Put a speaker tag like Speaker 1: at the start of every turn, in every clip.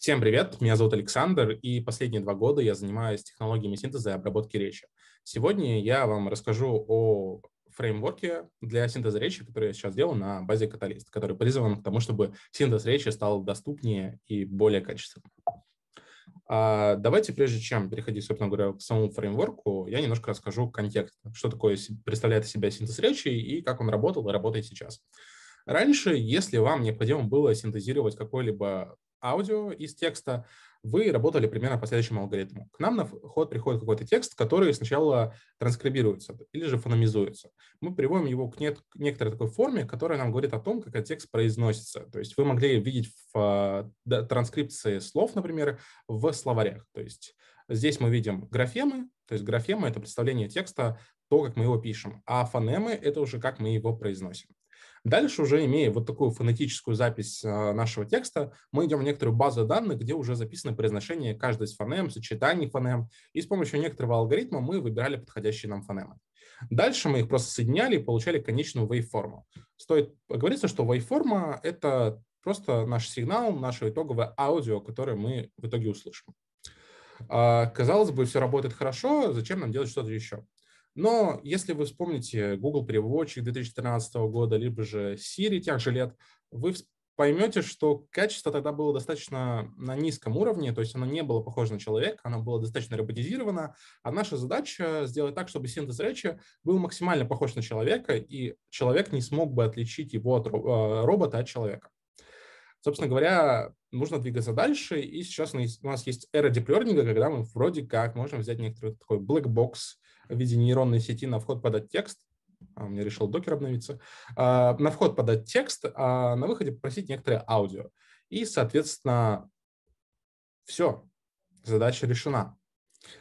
Speaker 1: Всем привет, меня зовут Александр, и последние два года я занимаюсь технологиями синтеза и обработки речи. Сегодня я вам расскажу о фреймворке для синтеза речи, который я сейчас делаю на базе Catalyst, который призван к тому, чтобы синтез речи стал доступнее и более качественным. А, давайте, прежде чем переходить, собственно говоря, к самому фреймворку, я немножко расскажу контекст, что такое представляет из себя синтез речи и как он работал и работает сейчас. Раньше, если вам необходимо было синтезировать какой-либо аудио из текста, вы работали примерно по следующему алгоритму. К нам на ход приходит какой-то текст, который сначала транскрибируется или же фономизуется. Мы приводим его к нет, к некоторой такой форме, которая нам говорит о том, как этот текст произносится. То есть вы могли видеть в а, да, транскрипции слов, например, в словарях. То есть здесь мы видим графемы, то есть графема — это представление текста, то, как мы его пишем, а фонемы — это уже как мы его произносим. Дальше уже имея вот такую фонетическую запись а, нашего текста, мы идем в некоторую базу данных, где уже записано произношение каждой из фонем, сочетаний фонем, и с помощью некоторого алгоритма мы выбирали подходящие нам фонемы. Дальше мы их просто соединяли и получали конечную waveформу. Стоит говориться, что waveформа — это просто наш сигнал, наше итоговое аудио, которое мы в итоге услышим. А, казалось бы, все работает хорошо, зачем нам делать что-то еще? Но если вы вспомните Google переводчик 2013 года, либо же Siri тех же лет, вы поймете, что качество тогда было достаточно на низком уровне, то есть оно не было похоже на человека, оно было достаточно роботизировано, а наша задача сделать так, чтобы синтез речи был максимально похож на человека, и человек не смог бы отличить его от э, робота от человека. Собственно говоря, нужно двигаться дальше, и сейчас у нас есть эра диплернинга, когда мы вроде как можем взять некоторый такой black box, в виде нейронной сети на вход подать текст, а у меня решил докер обновиться, а, на вход подать текст, а на выходе попросить некоторое аудио. И, соответственно, все, задача решена.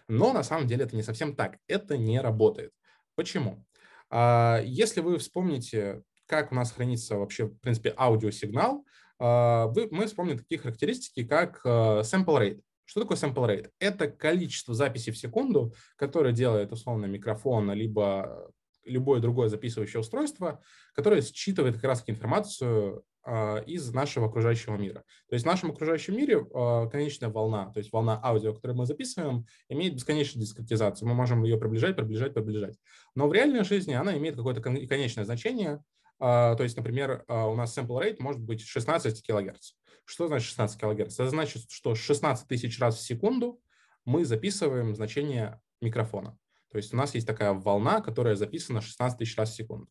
Speaker 1: Но на самом деле это не совсем так. Это не работает. Почему? А, если вы вспомните, как у нас хранится вообще, в принципе, аудиосигнал, а, вы, мы вспомним такие характеристики, как э, sample rate. Что такое sample rate? Это количество записей в секунду, которое делает условно микрофон, либо любое другое записывающее устройство, которое считывает как раз информацию а, из нашего окружающего мира. То есть в нашем окружающем мире а, конечная волна, то есть волна аудио, которую мы записываем, имеет бесконечную дискретизацию. Мы можем ее приближать, приближать, приближать. Но в реальной жизни она имеет какое-то конечное значение. А, то есть, например, у нас sample rate может быть 16 килогерц. Что значит 16 килогерц? Это значит, что 16 тысяч раз в секунду мы записываем значение микрофона. То есть у нас есть такая волна, которая записана 16 тысяч раз в секунду.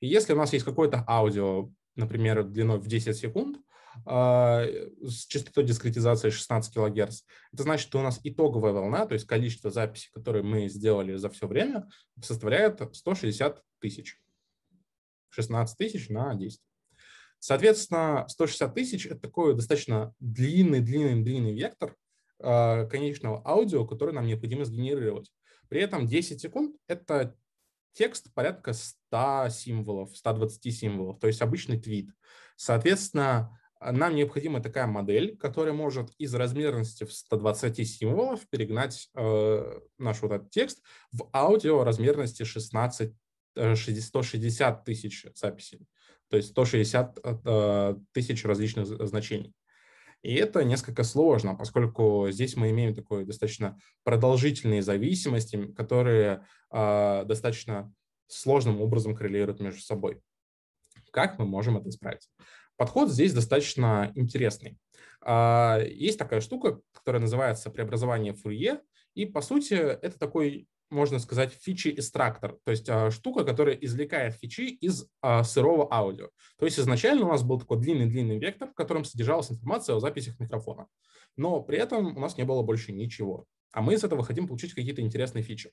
Speaker 1: И если у нас есть какое-то аудио, например, длиной в 10 секунд, а, с частотой дискретизации 16 кГц. Это значит, что у нас итоговая волна, то есть количество записей, которые мы сделали за все время, составляет 160 тысяч. 16 тысяч на 10. Соответственно, 160 тысяч – это такой достаточно длинный-длинный-длинный вектор а, конечного аудио, который нам необходимо сгенерировать. При этом 10 секунд – это текст порядка 100 символов, 120 символов, то есть обычный твит. Соответственно, нам необходима такая модель, которая может из размерности в 120 символов перегнать э, наш вот этот текст в аудио размерности 16, 160 э, тысяч записей то есть 160 э, тысяч различных значений. И это несколько сложно, поскольку здесь мы имеем такое достаточно продолжительные зависимости, которые э, достаточно сложным образом коррелируют между собой. Как мы можем это исправить? Подход здесь достаточно интересный. А, есть такая штука, которая называется преобразование Фурье, и, по сути, это такой можно сказать, фичи-эстрактор, то есть а, штука, которая извлекает фичи из а, сырого аудио. То есть изначально у нас был такой длинный-длинный вектор, в котором содержалась информация о записях микрофона, но при этом у нас не было больше ничего. А мы из этого хотим получить какие-то интересные фичи.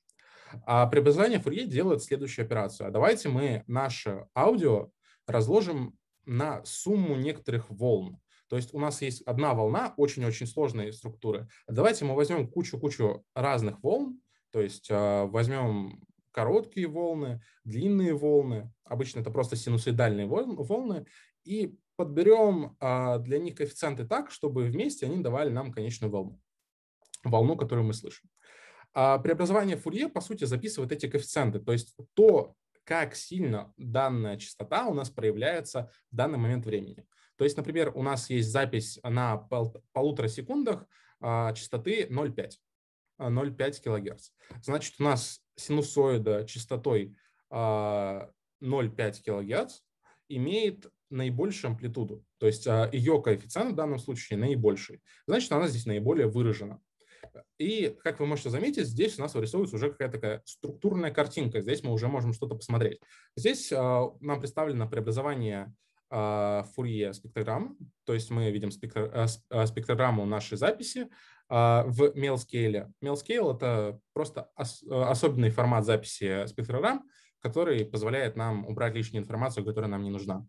Speaker 1: А преобразование Фурье делает следующую операцию. А давайте мы наше аудио разложим на сумму некоторых волн. То есть у нас есть одна волна очень-очень сложной структуры. Давайте мы возьмем кучу-кучу разных волн, то есть а, возьмем короткие волны, длинные волны, обычно это просто синусоидальные волны, и подберем а, для них коэффициенты так, чтобы вместе они давали нам конечную волну, волну, которую мы слышим. А, преобразование Фурье, по сути, записывает эти коэффициенты, то есть то, как сильно данная частота у нас проявляется в данный момент времени. То есть, например, у нас есть запись на пол полутора секундах частоты 0,5. 0,5 кГц. Значит, у нас синусоида частотой 0,5 а, кГц имеет наибольшую амплитуду. То есть а, ее коэффициент в данном случае наибольший. Значит, она здесь наиболее выражена. И, как вы можете заметить, здесь у нас вырисовывается уже какая-то такая структурная картинка. Здесь мы уже можем что-то посмотреть. Здесь а, нам представлено преобразование Фурье спектрограмм, то есть мы видим спектр, спектрограмму нашей записи, а, в MailScale. MailScale — это просто ос особенный формат записи спектрограмм, который позволяет нам убрать лишнюю информацию, которая нам не нужна.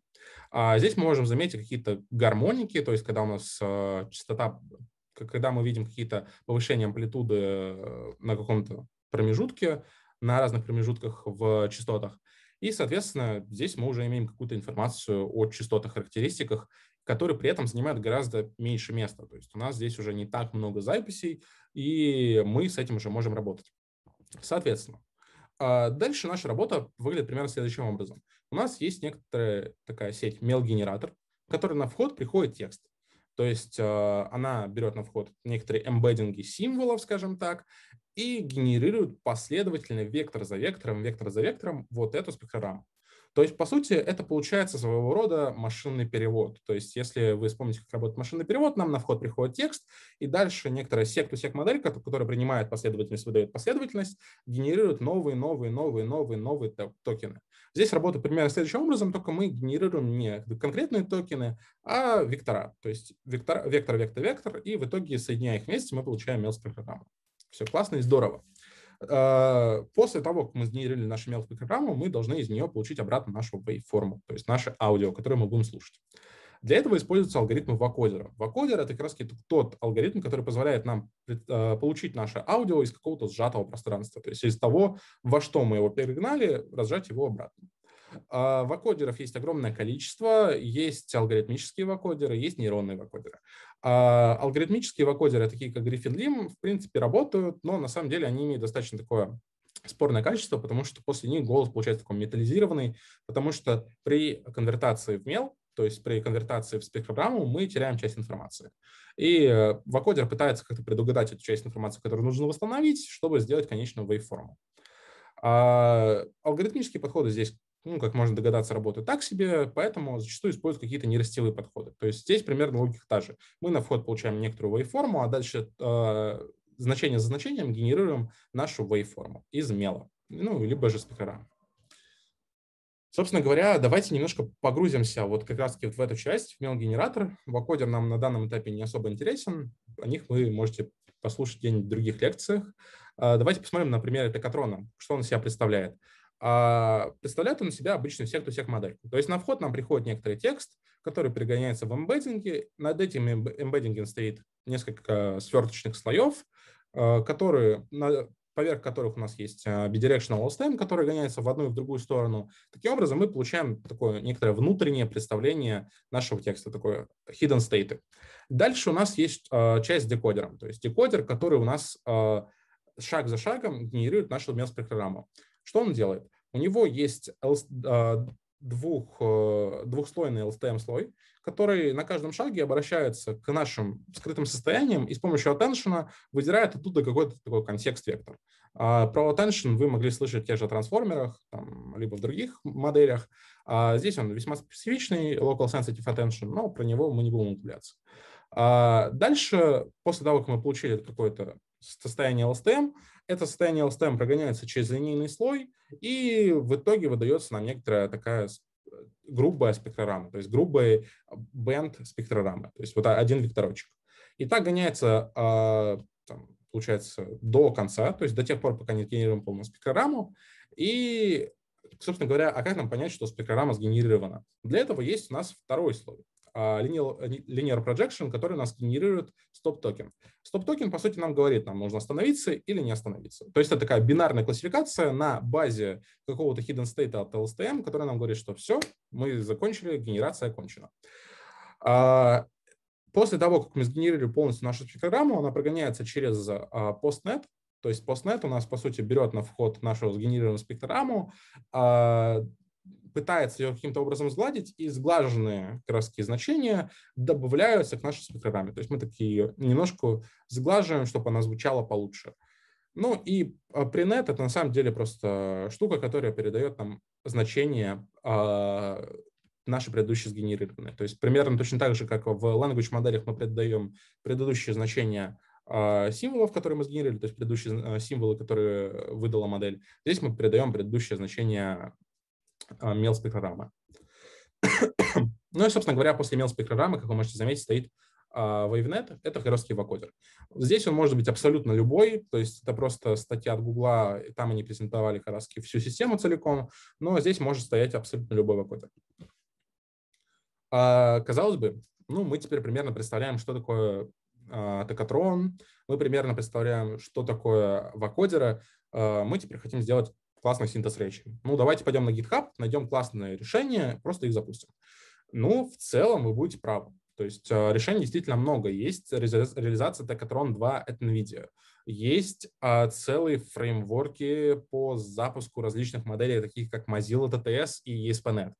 Speaker 1: А здесь мы можем заметить какие-то гармоники, то есть когда у нас а, частота, когда мы видим какие-то повышения амплитуды на каком-то промежутке, на разных промежутках в частотах. И, соответственно, здесь мы уже имеем какую-то информацию о частотах, характеристиках которые при этом занимают гораздо меньше места. То есть у нас здесь уже не так много записей, и мы с этим уже можем работать. Соответственно, а, дальше наша работа выглядит примерно следующим образом. У нас есть некоторая такая сеть mail-генератор, в которой на вход приходит текст. То есть а, она берет на вход некоторые эмбеддинги символов, скажем так, и генерирует последовательно вектор за вектором, вектор за вектором вот эту спектрограмму. То есть, по сути, это получается своего рода машинный перевод. То есть, если вы вспомните, как работает машинный перевод, нам на вход приходит текст, и дальше некоторая секту сек модель, которая принимает последовательность, выдает последовательность, генерирует новые, новые, новые, новые, новые токены. Здесь работа примерно следующим образом, только мы генерируем не конкретные токены, а вектора. То есть вектор, вектор, вектор, вектор, и в итоге, соединяя их вместе, мы получаем Maelstrom программу. Все классно и здорово. Э, после того, как мы сгенерили нашу MLP-программу, мы должны из нее получить обратно нашу waveform, то есть наше аудио, которое мы будем слушать. Для этого используются алгоритмы вакодера. Вакодер – это как раз тот алгоритм, который позволяет нам э, получить наше аудио из какого-то сжатого пространства, то есть из того, во что мы его перегнали, разжать его обратно. Э, вакодеров есть огромное количество, есть алгоритмические вакодеры, есть нейронные вакодеры. А алгоритмические вакодеры, такие как Griffin-Lim в принципе, работают, но на самом деле они имеют достаточно такое спорное качество, потому что после них голос получается такой металлизированный, потому что при конвертации в мел, то есть при конвертации в спектрограмму, мы теряем часть информации. И э, вакодер пытается как-то предугадать эту часть информации, которую нужно восстановить, чтобы сделать конечную вейформу. А алгоритмические подходы здесь ну, как можно догадаться, работают так себе, поэтому зачастую используют какие-то нерастевые подходы. То есть здесь примерно логика та же. Мы на вход получаем некоторую waveform, а дальше э, значение за значением генерируем нашу waveform из мела, ну, либо же спикера. Собственно говоря, давайте немножко погрузимся вот как раз-таки вот в эту часть, в мел-генератор. Вакодер нам на данном этапе не особо интересен, о них вы можете послушать где-нибудь в других лекциях. А, давайте посмотрим на примере Токатрона, что он из себя представляет. А, представляет он из себя всех секту всех модель. То есть на вход нам приходит некоторый текст, который пригоняется в эмбеддинге. Над этим эмбеддингом стоит несколько сверточных слоев, а, которые, поверх которых у нас есть а, bidirectional LSTM, который гоняется в одну и в другую сторону. Таким образом, мы получаем такое некоторое внутреннее представление нашего текста, такое hidden state. Дальше у нас есть часть с декодером, то есть декодер, который у нас шаг за шагом генерирует нашу MES-программу. Что он делает? У него есть а, двух, э, двухслойный LSTM-слой, который на каждом шаге обращается к нашим скрытым состояниям и с помощью attention выдирает оттуда какой-то такой контекст-вектор. А, про attention вы могли слышать в тех же трансформерах, там, либо в других моделях. А, здесь он весьма специфичный, local sensitive attention, но про него мы не будем углубляться. Дальше, после того, как мы получили какой-то состояние LSTM. Это состояние LSTM прогоняется через линейный слой, и в итоге выдается нам некоторая такая э, грубая спектрорама, то есть грубый э, бенд спектрорамы, то есть вот один векторочек. И так гоняется, а, там, получается, до конца, то есть до тех пор, пока не генерируем полную спектрограмму. И, собственно говоря, а как нам понять, что спектрограмма сгенерирована? Для этого есть у нас второй слой linear, а, э, linear projection, который у нас генерирует стоп-токен. Стоп-токен, по сути, нам говорит, нам нужно остановиться или не остановиться. То есть это такая бинарная классификация на базе какого-то hidden state от LSTM, которая нам говорит, что все, мы закончили, генерация окончена. А, после того, как мы сгенерировали полностью нашу программу, она прогоняется через постнет, а, то есть постнет у нас, по сути, берет на вход нашу сгенерированную спектрограмму, пытается ее каким-то образом сгладить, и сглаженные краски значения добавляются к нашей спектрограмме. То есть мы такие немножко сглаживаем, чтобы она звучала получше. Ну и принет а, — это на самом деле просто штука, которая передает нам значение а, наши предыдущие сгенерированные. То есть примерно точно так же, как в language моделях мы передаем предыдущие значения а, символов, которые мы сгенерировали, то есть предыдущие символы, которые выдала модель. Здесь мы передаем предыдущее значение а, мел-спектрограмма. ну и, собственно говоря, после мел-спектрограммы, как вы можете заметить, стоит а, WaveNet – это херовский эвакодер. Здесь он может быть абсолютно любой, то есть это просто статья от Гугла, там они презентовали как раз всю систему целиком, но здесь может стоять абсолютно любой эвакодер. А, казалось бы, ну, мы теперь примерно представляем, что такое а, мы примерно представляем, что такое вакодера. А, мы теперь хотим сделать классный синтез речи. Ну, давайте пойдем на GitHub, найдем классное решение, просто их запустим. Ну, в целом вы будете правы. То есть э, решений действительно много. Есть реализация Decathlon 2 от NVIDIA. Есть а, целые фреймворки по запуску различных моделей, таких как Mozilla TTS и ESP.NET.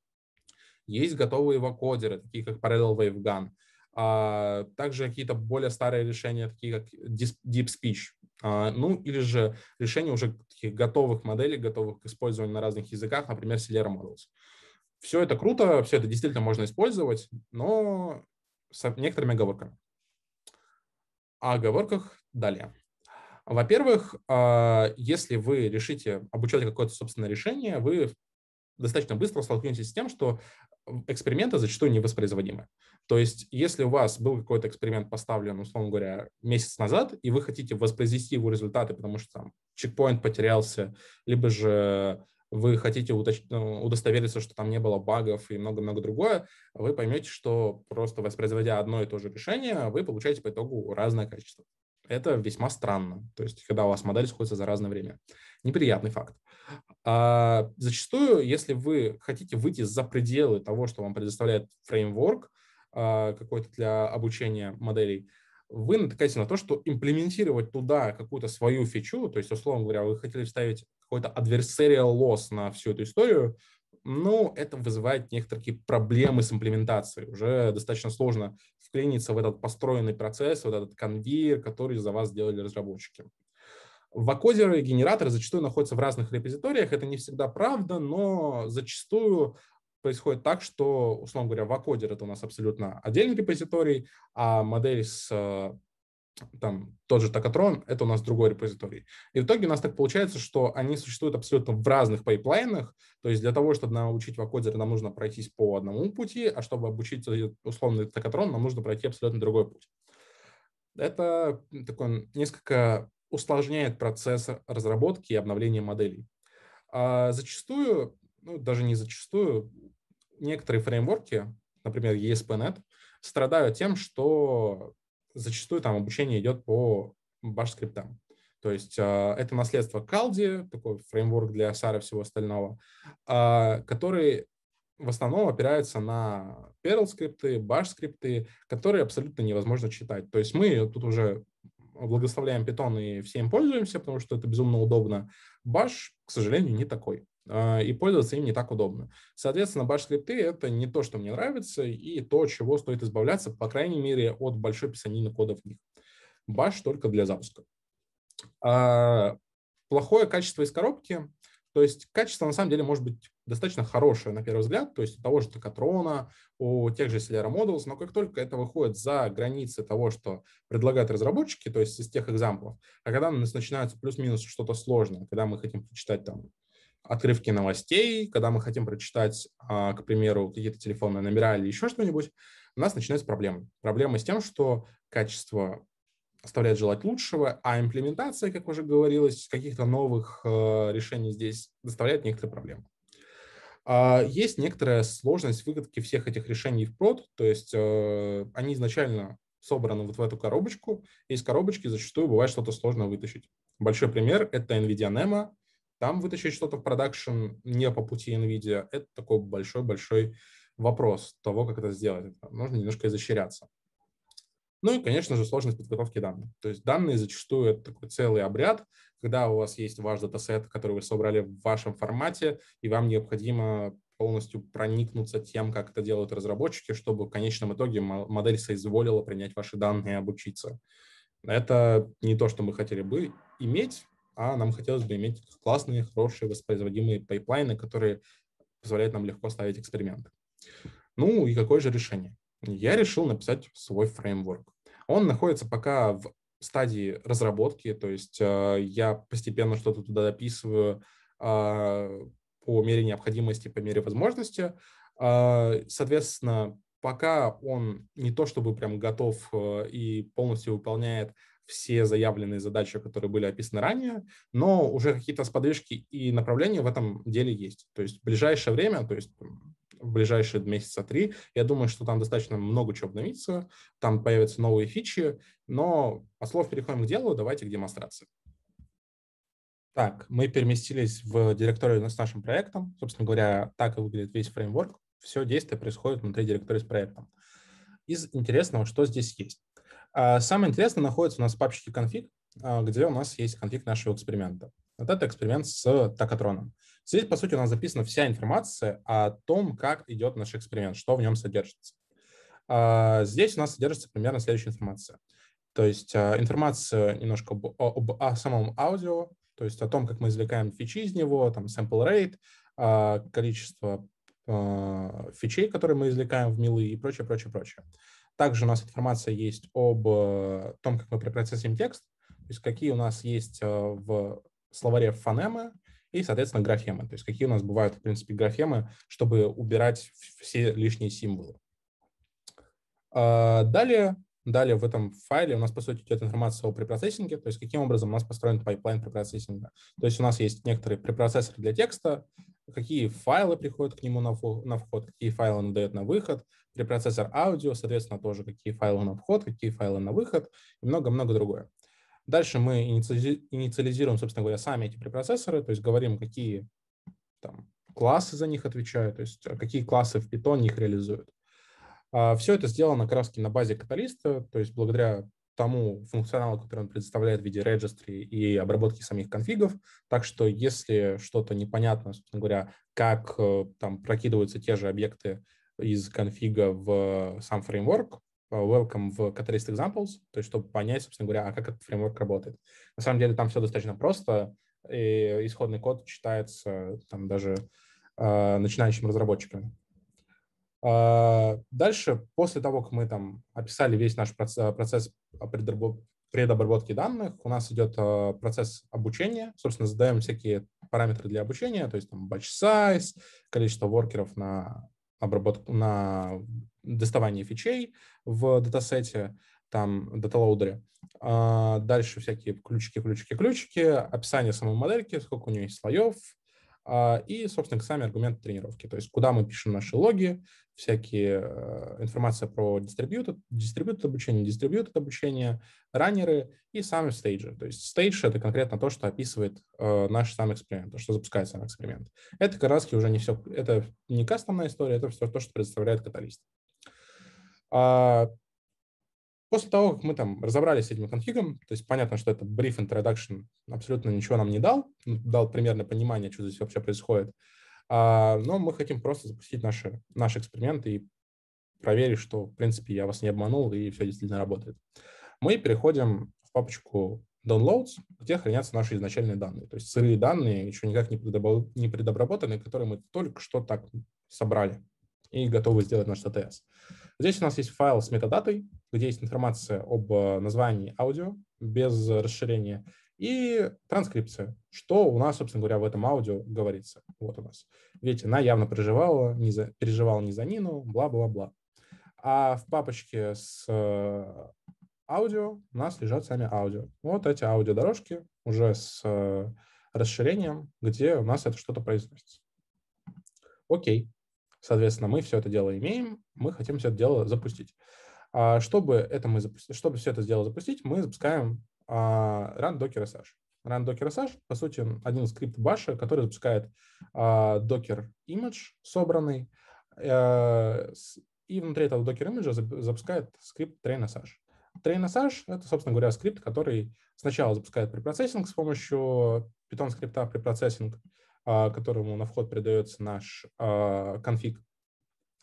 Speaker 1: Есть готовые вакодеры, такие как Parallel Wave Gun. А, также какие-то более старые решения, такие как Deep Speech, а, ну, или же решение уже таких готовых моделей, готовых к использованию на разных языках, например, Celera Models. Все это круто, все это действительно можно использовать, но с некоторыми оговорками. О оговорках далее. Во-первых, а, если вы решите обучать какое-то собственное решение, вы достаточно быстро столкнетесь с тем, что эксперименты зачастую невоспроизводимы. То есть, если у вас был какой-то эксперимент поставлен, условно говоря, месяц назад, и вы хотите воспроизвести его результаты, потому что там чекпоинт потерялся, либо же вы хотите ну, удостовериться, что там не было багов и много-много другое, вы поймете, что просто воспроизводя одно и то же решение, вы получаете по итогу разное качество. Это весьма странно, то есть когда у вас модель сходится за разное время. Неприятный факт. А зачастую, если вы хотите выйти за пределы того, что вам предоставляет фреймворк а, какой-то для обучения моделей, вы натыкаете на то, что имплементировать туда какую-то свою фичу, то есть, условно говоря, вы хотели вставить какой-то adversarial loss на всю эту историю, ну, это вызывает некоторые проблемы с имплементацией. Уже достаточно сложно вклиниться в этот построенный процесс, вот этот конвейер, который за вас сделали разработчики. В и генераторы зачастую находятся в разных репозиториях. Это не всегда правда, но зачастую происходит так, что, условно говоря, вакодер это у нас абсолютно отдельный репозиторий, а модель с э, там тот же Токатрон, это у нас другой репозиторий. И в итоге у нас так получается, что они существуют абсолютно в разных пайплайнах, то есть для того, чтобы научить вакодер, нам нужно пройтись по одному пути, а чтобы обучить э, условный Токатрон, нам нужно пройти абсолютно другой путь. Это такой несколько усложняет процесс разработки и обновления моделей. А зачастую, ну, даже не зачастую, некоторые фреймворки, например, ESP.NET, страдают тем, что зачастую там обучение идет по баш-скриптам. То есть а, это наследство Калди, такой фреймворк для SAR и всего остального, а, который в основном опирается на Perl скрипты, Bash скрипты, которые абсолютно невозможно читать. То есть мы тут уже благословляем Python и всем пользуемся, потому что это безумно удобно. Bash, к сожалению, не такой а, и пользоваться им не так удобно. Соответственно, bash — это не то, что мне нравится, и то, чего стоит избавляться, по крайней мере, от большой писанины кода в них. Bash только для запуска. А, плохое качество из коробки то есть качество на самом деле может быть достаточно хорошее на первый взгляд, то есть у того же Токатрона, у тех же Celera Models, но как только это выходит за границы того, что предлагают разработчики, то есть из тех экзамплов, а когда у нас начинается плюс-минус что-то сложное, когда мы хотим прочитать там отрывки новостей, когда мы хотим прочитать, а, к примеру, какие-то телефонные номера или еще что-нибудь, у нас начинаются проблемы. Проблемы с тем, что качество оставляет желать лучшего, а имплементация, как уже говорилось, каких-то новых э, решений здесь доставляет некоторые проблемы. А, есть некоторая сложность выкатки всех этих решений в прод, то есть э, они изначально собраны вот в эту коробочку, и из коробочки зачастую бывает что-то сложно вытащить. Большой пример – это NVIDIA NEMA. Там вытащить что-то в продакшн не по пути NVIDIA – это такой большой-большой вопрос того, как это сделать. Нужно немножко изощряться. Ну и, конечно же, сложность подготовки данных. То есть данные зачастую это такой целый обряд, когда у вас есть ваш датасет, который вы собрали в вашем формате, и вам необходимо полностью проникнуться тем, как это делают разработчики, чтобы в конечном итоге модель соизволила принять ваши данные и обучиться. Это не то, что мы хотели бы иметь, а нам хотелось бы иметь классные, хорошие, воспроизводимые пайплайны, которые позволяют нам легко ставить эксперименты. Ну и какое же решение? я решил написать свой фреймворк. Он находится пока в стадии разработки, то есть а, я постепенно что-то туда дописываю а, по мере необходимости, по мере возможности. А, соответственно, пока он не то чтобы прям готов и полностью выполняет все заявленные задачи, которые были описаны ранее, но уже какие-то сподвижки и направления в этом деле есть. То есть в ближайшее время, то есть в ближайшие месяца три. Я думаю, что там достаточно много чего обновится, там появятся новые фичи, но от слов переходим к делу, давайте к демонстрации. Так, мы переместились в директорию с нашим проектом. Собственно говоря, так и выглядит весь фреймворк. Все действие происходит внутри директории с проектом. Из интересного, что здесь есть. А, самое интересное находится у нас в папочке конфиг, а, где у нас есть конфиг нашего эксперимента. Вот это эксперимент с такотроном. Здесь, по сути, у нас записана вся информация о том, как идет наш эксперимент, что в нем содержится. А, здесь у нас содержится примерно следующая информация. То есть а, информация немножко об, об, о самом аудио, то есть о том, как мы извлекаем фичи из него, там sample rate, а, количество фичей, которые мы извлекаем в милы и прочее, прочее, прочее. Также у нас информация есть об том, как мы препроцессим текст, то есть какие у нас есть в словаре фонемы, и, соответственно, графемы. То есть какие у нас бывают, в принципе, графемы, чтобы убирать все лишние символы. А, далее, далее в этом файле у нас, по сути, идет информация о препроцессинге, то есть каким образом у нас построен пайплайн препроцессинга. То есть у нас есть некоторые препроцессоры для текста, какие файлы приходят к нему на вход, какие файлы он дает на выход, препроцессор аудио, соответственно, тоже какие файлы на вход, какие файлы на выход и много-много другое. Дальше мы инициализируем, собственно говоря, сами эти препроцессоры, то есть говорим, какие там, классы за них отвечают, то есть а, какие классы в Python их реализуют. А, Все это сделано как раз на базе каталиста, то есть благодаря тому функционалу, который он предоставляет в виде регистри и обработки самих конфигов. Так что если что-то непонятно, собственно говоря, как э, там прокидываются те же объекты из конфига в э, сам фреймворк, Э, welcome в Catalyst Examples, то есть чтобы понять, собственно говоря, а как этот фреймворк работает. На самом деле там все достаточно просто, и исходный код читается там даже э, начинающим разработчикам. Э, дальше, после того, как мы там описали весь наш э, процесс, процесс предобработки данных, у нас идет э, процесс обучения, собственно, задаем всякие параметры для обучения, то есть там batch size, количество воркеров на обработку, на доставание фичей в датасете, там, даталоудере. А, дальше всякие ключики, ключики, ключики, описание самой модельки, сколько у нее есть слоев, а, и, собственно, сами аргументы тренировки, то есть куда мы пишем наши логи, всякие э, информация про дистрибьютор, дистрибьютор обучения, дистрибьютор обучения, раннеры и сами стейджи. То есть стейдж — это конкретно то, что описывает э, наш сам эксперимент, то, что запускает сам эксперимент. Это как раз уже не все, это не кастомная история, это все то, что предоставляет каталист. А, после того, как мы там разобрались с этим конфигом, то есть понятно, что это brief introduction абсолютно ничего нам не дал, ну, дал примерное понимание, что здесь вообще происходит, а, но мы хотим просто запустить наши, наши эксперименты и проверить, что, в принципе, я вас не обманул и все действительно работает. Мы переходим в папочку downloads, где хранятся наши изначальные данные, то есть сырые данные, еще никак не предобработанные, которые мы только что так собрали и готовы сделать наш ТТС. Здесь у нас есть файл с метадатой, где есть информация об э, названии аудио без расширения и транскрипция, что у нас, собственно говоря, в этом аудио говорится. Вот у нас. Видите, она явно переживала, не за, переживала не за Нину, бла-бла-бла. А в папочке с э, аудио у нас лежат сами аудио. Вот эти аудиодорожки уже с э, расширением, где у нас это что-то произносится. Окей. Соответственно, мы все это дело имеем, мы хотим все это дело запустить. А чтобы, это мы запустить, чтобы все это дело запустить, мы запускаем а, run Docker SH. Run Docker SH, по сути, один скрипт баша, который запускает а, Docker image собранный, а, с, и внутри этого Docker image запускает скрипт train SH. Train SH — это, собственно говоря, скрипт, который сначала запускает препроцессинг с помощью Python скрипта препроцессинг, а, которому на вход придается наш а, конфиг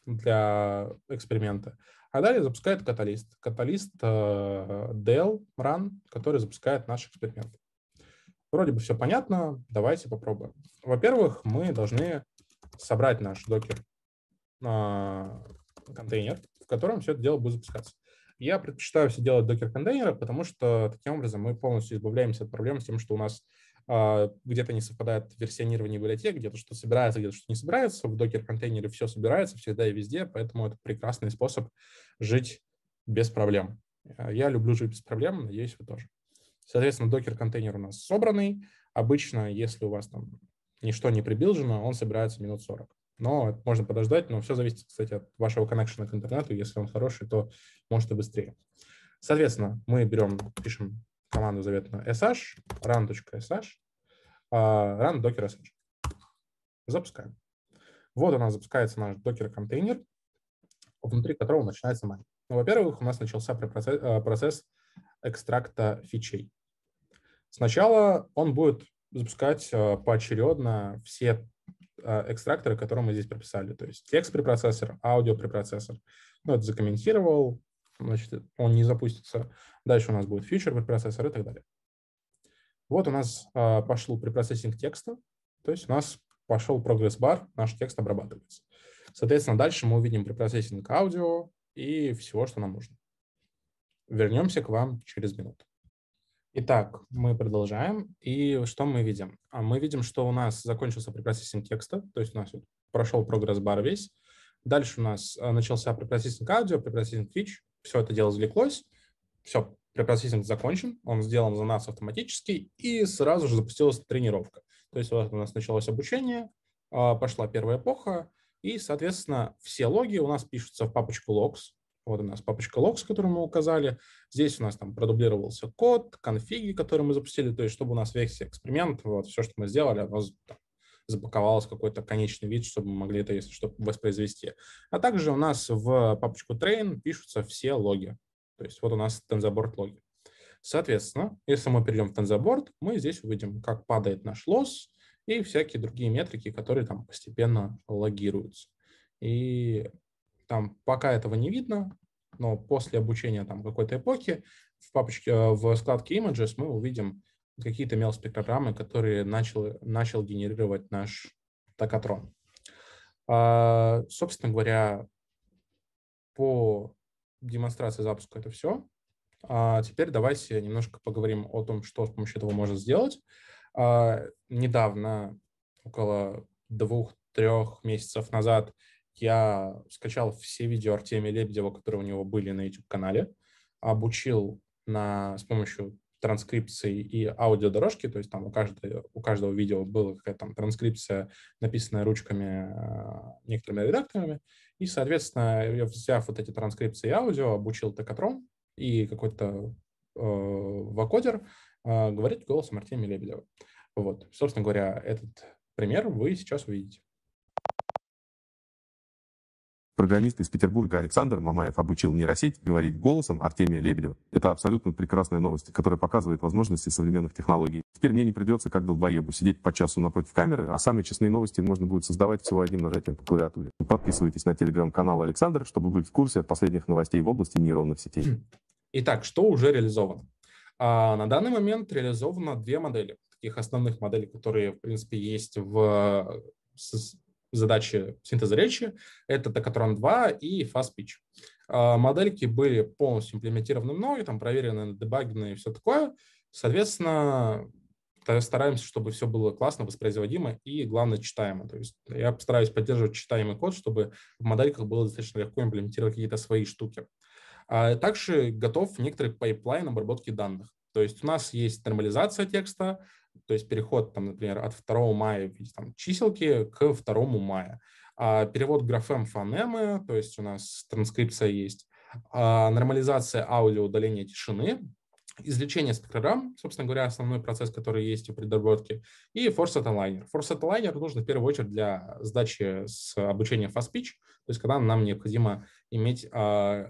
Speaker 1: для эксперимента. А далее запускает каталист. Каталист Dell run, который запускает наш эксперимент. Вроде бы все понятно, давайте попробуем. Во-первых, мы должны собрать наш докер а, контейнер, в котором все это дело будет запускаться. Я предпочитаю все делать докер-контейнеры, потому что таким образом мы полностью избавляемся от проблем с тем, что у нас а, где-то не совпадает версионирование библиотек, где-то что собирается, где-то что не собирается. В докер-контейнере все собирается всегда и везде, поэтому это прекрасный способ жить без проблем. А, я люблю жить без проблем, надеюсь, вы тоже. Соответственно, докер-контейнер у нас собранный. Обычно, если у вас там ничто не прибилжено, он собирается минут 40. Но можно подождать, но все зависит, кстати, от вашего коннекшена к интернету. Если он хороший, то может и быстрее. Соответственно, мы берем, пишем команду заветно sh, run.sh, а, run docker Запускаем. Вот у нас запускается наш docker контейнер, внутри которого начинается майнинг. Ну, во-первых, у нас начался процесс, э, процесс экстракта фичей. Сначала он будет запускать э, поочередно все э, экстракторы, которые мы здесь прописали. То есть текст препроцессор, аудио препроцессор. Ну, это закомментировал, значит, э, он не запустится. Дальше у нас будет фьючер, препроцессор и так далее. Вот у нас э, пошел препроцессинг текста, то есть у нас пошел прогресс-бар, наш текст обрабатывается. Соответственно, дальше мы увидим препроцессинг аудио и всего, что нам нужно. Вернемся к вам через минуту. Итак, мы продолжаем. И что мы видим? А мы видим, что у нас закончился препроцессинг текста, то есть у нас прошел прогресс-бар весь. Дальше у нас а, начался препроцессинг аудио, препроцессинг фич, все это дело извлеклось, все, препроцессинг закончен, он сделан за нас автоматически, и сразу же запустилась тренировка. То есть вот у нас началось обучение, а, пошла первая эпоха, и, соответственно, все логи у нас пишутся в папочку logs. Вот у нас папочка logs, которую мы указали. Здесь у нас там продублировался код, конфиги, которые мы запустили, то есть чтобы у нас весь эксперимент, вот все, что мы сделали, оно запаковалось какой-то конечный вид, чтобы мы могли это, если что, воспроизвести. А также у нас в папочку train пишутся все логи. То есть вот у нас тензоборд логи. Соответственно, если мы перейдем в тензоборд, мы здесь увидим, как падает наш лосс и всякие другие метрики, которые там постепенно логируются. И там пока этого не видно, но после обучения там какой-то эпохи в папочке, э, в складке images мы увидим какие-то мелоспектрограммы, которые начал, начал генерировать наш токатрон. А, собственно говоря, по демонстрации запуска это все. А теперь давайте немножко поговорим о том, что с помощью этого можно сделать. А, недавно, около двух-трех месяцев назад, я скачал все видео Артемия Лебедева, которые у него были на YouTube-канале, обучил на, с помощью транскрипции и аудиодорожки, то есть там у, каждой, у каждого видео была какая-то там транскрипция, написанная ручками э, некоторыми редакторами, и, соответственно, я, взяв вот эти транскрипции и аудио, обучил токатрон и какой-то э, вокодер э, говорить голосом Артемия Лебедева. Вот, собственно говоря, этот пример вы сейчас увидите. Программист из Петербурга Александр Мамаев обучил нейросеть говорить голосом Артемия Лебедева. Это абсолютно прекрасная новость, которая показывает возможности современных технологий. Теперь мне не придется, как долбоебу, сидеть по часу напротив камеры, а самые честные новости можно будет создавать всего одним нажатием по клавиатуре. Подписывайтесь на телеграм-канал Александр, чтобы быть в курсе от последних новостей в области нейронных сетей. Итак, что уже реализовано? А, на данный момент реализовано две модели. Таких основных моделей, которые, в принципе, есть в задачи синтеза речи. Это Токатрон 2 и Fast Pitch. А, модельки были полностью имплементированы мной, там проверены, дебагены и все такое. Соответственно, стараемся, чтобы все было классно, воспроизводимо и, главное, читаемо. То есть я постараюсь поддерживать читаемый код, чтобы в модельках было достаточно легко имплементировать какие-то свои штуки. А также готов некоторый пайплайн обработки данных. То есть у нас есть нормализация текста, то есть переход, там, например, от 2 мая в виде там, чиселки к 2 мая. А перевод графем фонемы, то есть у нас транскрипция есть, а нормализация аудио, удаление тишины, извлечение спектрограмм, собственно говоря, основной процесс, который есть у предработки, и Force Aligner. Force Aligner нужно в первую очередь для сдачи с обучения Fast Speech, то есть когда нам необходимо иметь а,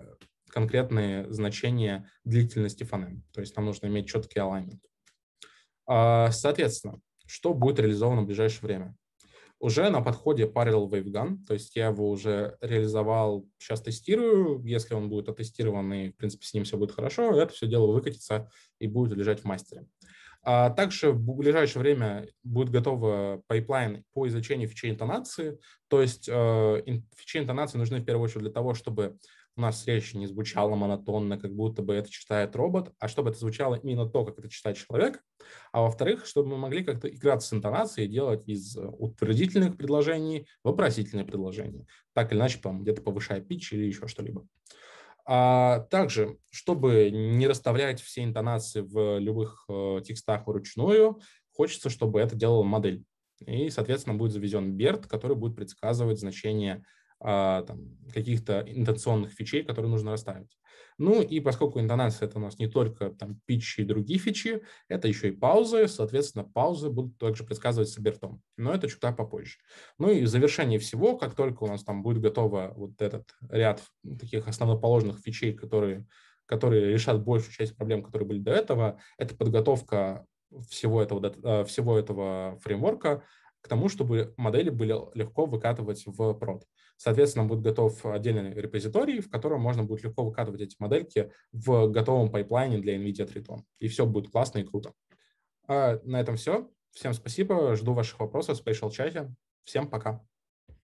Speaker 1: конкретные значения длительности фонем, то есть нам нужно иметь четкий алаймент. А, соответственно, что будет реализовано в ближайшее время? Уже на подходе Parallel WaveGun, то есть я его уже реализовал, сейчас тестирую. Если он будет оттестирован и, в принципе, с ним все будет хорошо, это все дело выкатится и будет лежать в мастере. А также в ближайшее время будет готова пайплайн по изучению фичей интонации. То есть э, фичи интонации нужны в первую очередь для того, чтобы у нас речь не звучала монотонно, как будто бы это читает робот, а чтобы это звучало именно то, как это читает человек, а во-вторых, чтобы мы могли как-то играть с интонацией, делать из э, утвердительных предложений вопросительные предложения, так или иначе, там, где-то повышая питч или еще что-либо. А также, чтобы не расставлять все интонации в любых э, текстах вручную, хочется, чтобы это делала модель. И, соответственно, будет завезен BERT, который будет предсказывать значение а, там, каких-то интонационных фичей, которые нужно расставить. Ну и поскольку интонация это у нас не только там питчи и другие фичи, это еще и паузы, соответственно, паузы будут также предсказываться бертом, но это чуть попозже. Ну и в завершении всего, как только у нас там будет готова вот этот ряд таких основоположных фичей, которые, которые решат большую часть проблем, которые были до этого, это подготовка всего этого, а, всего этого фреймворка к тому, чтобы модели были легко выкатывать в прод. Соответственно, будет готов отдельный репозиторий, в котором можно будет легко выкатывать эти модельки в готовом пайплайне для NVIDIA Triton. И все будет классно и круто. А на этом все. Всем спасибо. Жду ваших вопросов в спешл-чате. Всем пока.